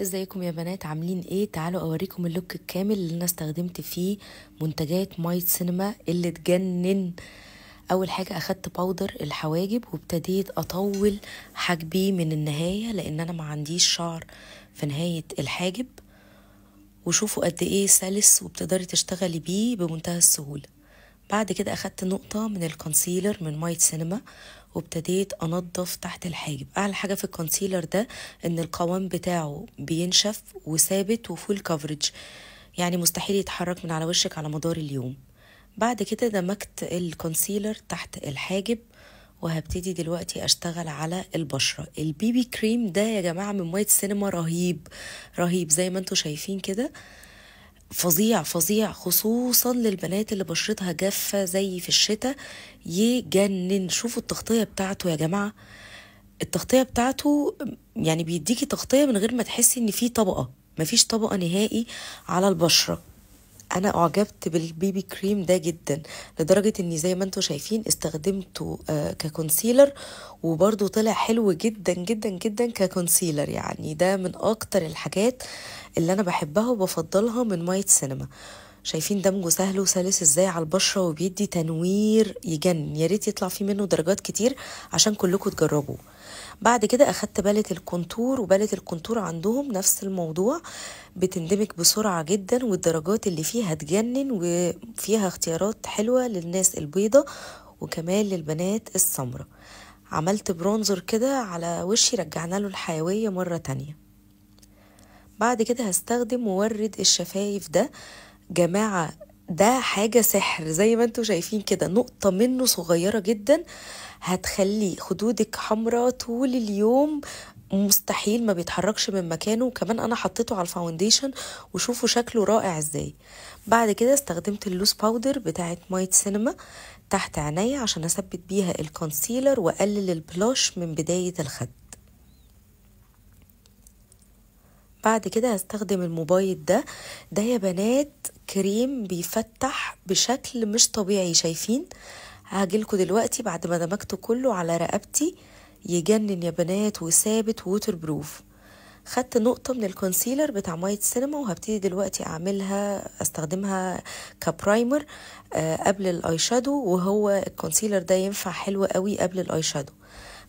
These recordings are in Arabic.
ازيكم يا بنات عاملين ايه تعالوا اوريكم اللوك الكامل اللي انا استخدمت فيه منتجات مايت سينما اللي تجنن اول حاجه اخدت باودر الحواجب وابتديت اطول حاجبي من النهايه لان انا ما عنديش شعر في نهايه الحاجب وشوفوا قد ايه سلس وبتقدري تشتغلي بيه بمنتهى السهوله بعد كده اخدت نقطه من الكونسيلر من مايت سينما وابتديت انضف تحت الحاجب اعلى حاجه في الكونسيلر ده ان القوام بتاعه بينشف وثابت وفول كفرج يعني مستحيل يتحرك من على وشك على مدار اليوم بعد كده دمجت الكونسيلر تحت الحاجب وهبتدي دلوقتي اشتغل على البشره البيبي كريم ده يا جماعه من وايت سينما رهيب رهيب زي ما انتم شايفين كده فظيع فظيع خصوصا للبنات اللي بشرتها جافة زي في الشتاء يجنن شوفوا التغطية بتاعته يا جماعة التغطية بتاعته يعني بيديكي تغطية من غير ما تحسي ان في طبقة مفيش طبقة نهائي على البشرة انا اعجبت بالبيبي كريم ده جدا لدرجه اني زي ما انتم شايفين استخدمته آه، ككونسيلر وبرده طلع حلو جدا جدا جدا ككونسيلر يعني ده من اكتر الحاجات اللي انا بحبها وبفضلها من مايت سينما شايفين دمجه سهل وسلس ازاي على البشره وبيدي تنوير يجن يا ريت يطلع فيه منه درجات كتير عشان كلكم تجربوه بعد كده اخدت بالة الكونتور وبالة الكونتور عندهم نفس الموضوع بتندمج بسرعة جدا والدرجات اللي فيها تجنن وفيها اختيارات حلوة للناس البيضة وكمان للبنات السمراء عملت برونزر كده على وشي رجعنا له الحيوية مرة تانية بعد كده هستخدم مورد الشفايف ده جماعة ده حاجة سحر زي ما انتم شايفين كده نقطة منه صغيرة جدا هتخلي خدودك حمراء طول اليوم مستحيل ما بيتحركش من مكانه وكمان انا حطيته على الفاونديشن وشوفوا شكله رائع ازاي بعد كده استخدمت اللوس باودر بتاعت مايت سينما تحت عينيا عشان اثبت بيها الكونسيلر واقلل البلاش من بداية الخد بعد كده هستخدم الموبايل ده ده يا بنات كريم بيفتح بشكل مش طبيعي شايفين هاجيلكوا دلوقتي بعد ما دمجته كله على رقبتي يجنن يا بنات وثابت ووتر بروف خدت نقطة من الكونسيلر بتاع ماية سينما وهبتدي دلوقتي أعملها أستخدمها كبرايمر آه، قبل الأي شادو وهو الكونسيلر ده ينفع حلو قوي قبل الأي شادو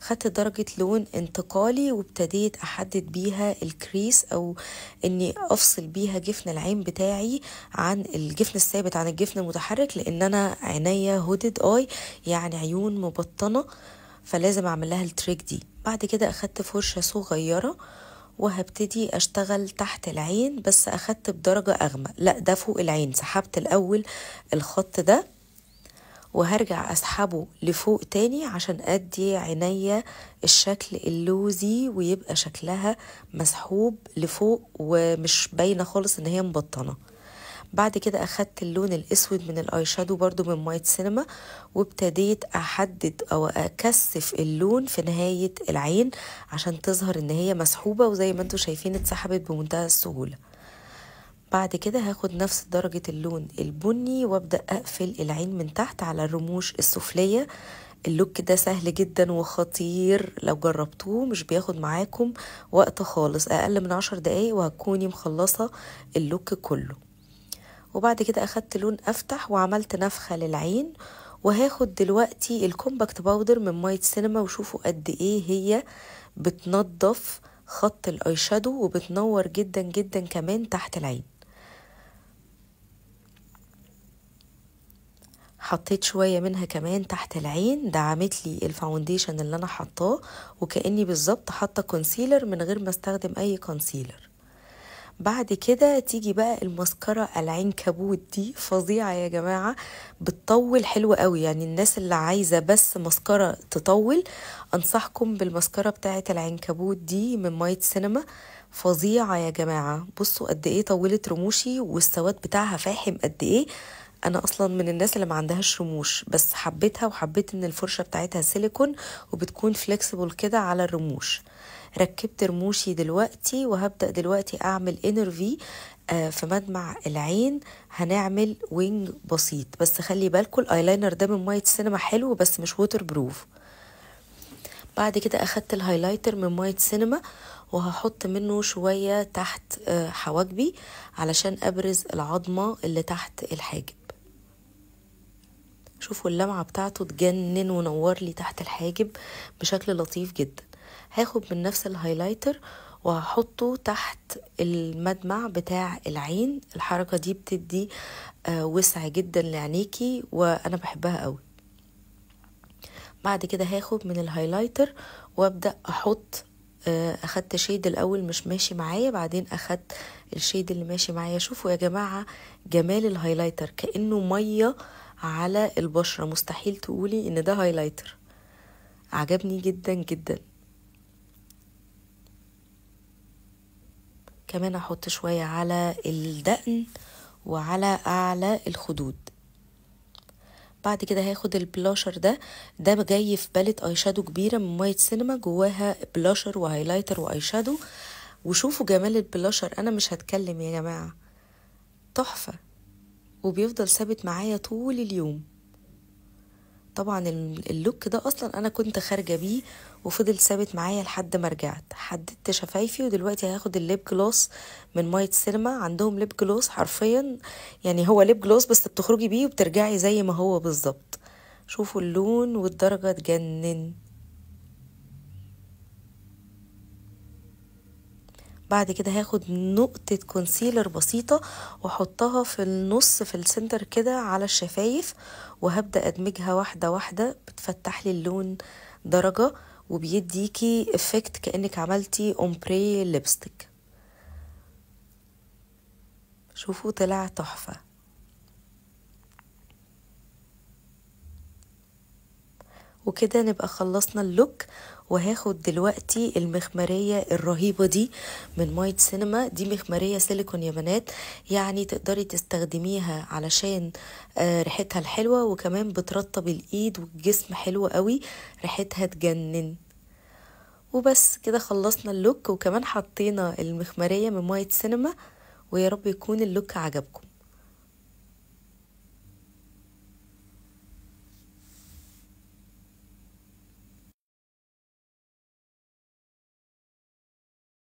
خدت درجة لون انتقالي وابتديت أحدد بيها الكريس أو إني أفصل بيها جفن العين بتاعي عن الجفن الثابت عن الجفن المتحرك لأن أنا عينيا هودد آي يعني عيون مبطنة فلازم أعمل لها التريك دي بعد كده أخدت فرشة صغيرة وهبتدي اشتغل تحت العين بس اخدت بدرجة اغمق لا ده فوق العين سحبت الاول الخط ده وهرجع اسحبه لفوق تاني عشان ادي عينيا الشكل اللوزي ويبقى شكلها مسحوب لفوق ومش باينه خالص ان هي مبطنه بعد كده اخدت اللون الاسود من الاي شادو برضو من مايت سينما وابتديت احدد او اكثف اللون في نهايه العين عشان تظهر ان هي مسحوبه وزي ما انتم شايفين اتسحبت بمنتهى السهوله بعد كده هاخد نفس درجة اللون البني وابدأ اقفل العين من تحت على الرموش السفلية اللوك ده سهل جدا وخطير لو جربتوه مش بياخد معاكم وقت خالص اقل من عشر دقايق وهتكوني مخلصة اللوك كله وبعد كده اخدت لون افتح وعملت نفخة للعين وهاخد دلوقتي الكومباكت باودر من مايت سينما وشوفوا قد ايه هي بتنضف خط الاي شادو وبتنور جدا جدا كمان تحت العين حطيت شوية منها كمان تحت العين دعمت لي الفاونديشن اللي انا حطاه وكأني بالظبط حاطة كونسيلر من غير ما استخدم اي كونسيلر بعد كده تيجي بقى المسكرة العنكبوت دي فظيعة يا جماعة بتطول حلوة قوي يعني الناس اللي عايزة بس مسكرة تطول أنصحكم بالمسكرة بتاعة العنكبوت دي من مايت سينما فظيعة يا جماعة بصوا قد ايه طولت رموشي والسواد بتاعها فاحم قد ايه انا اصلا من الناس اللي ما عندهاش رموش بس حبيتها وحبيت ان الفرشه بتاعتها سيليكون وبتكون فليكسبل كده على الرموش ركبت رموشي دلوقتي وهبدا دلوقتي اعمل انرفي آه، في مدمع العين هنعمل وينج بسيط بس خلي بالكم الايلاينر ده من مايه السينما حلو بس مش ووتر بروف بعد كده اخدت الهايلايتر من مايه سينما وهحط منه شوية تحت آه، حواجبي علشان أبرز العظمة اللي تحت الحاجب شوفوا اللمعة بتاعته تجنن ونور لي تحت الحاجب بشكل لطيف جدا هاخد من نفس الهايلايتر وهحطه تحت المدمع بتاع العين الحركة دي بتدي آه، وسع جدا لعينيكي وانا بحبها قوي بعد كده هاخد من الهايلايتر وابدأ احط آه، اخدت شيد الاول مش ماشي معايا بعدين اخدت الشيد اللي ماشي معايا شوفوا يا جماعة جمال الهايلايتر كأنه مية على البشرة مستحيل تقولي ان ده هايلايتر عجبني جدا جدا كمان احط شوية على الدقن وعلى اعلى الخدود بعد كده هاخد البلاشر ده ده جاي في بالة اي شادو كبيرة من وايت سينما جواها بلاشر وهايلايتر واي شادو وشوفوا جمال البلاشر انا مش هتكلم يا جماعة تحفة وبيفضل ثابت معايا طول اليوم طبعا اللوك ده اصلا انا كنت خارجه بيه وفضل ثابت معايا لحد ما رجعت حددت شفايفي ودلوقتي هاخد الليب جلوس من مايه سينما عندهم ليب جلوس حرفيا يعني هو ليب جلوس بس بتخرجي بيه وبترجعي زي ما هو بالظبط شوفوا اللون والدرجه تجنن بعد كده هاخد نقطة كونسيلر بسيطة وحطها في النص في السنتر كده على الشفايف وهبدأ ادمجها واحدة واحدة بتفتح لي اللون درجة وبيديكي افكت كأنك عملتي اومبري لبستك شوفوا طلع تحفه وكده نبقى خلصنا اللوك وهاخد دلوقتي المخمارية الرهيبة دي من مايت سينما دي مخمارية سيليكون يا بنات يعني تقدري تستخدميها علشان آه، ريحتها الحلوة وكمان بترطب الايد والجسم حلو قوي ريحتها تجنن وبس كده خلصنا اللوك وكمان حطينا المخمارية من مايت سينما ويا رب يكون اللوك عجبكم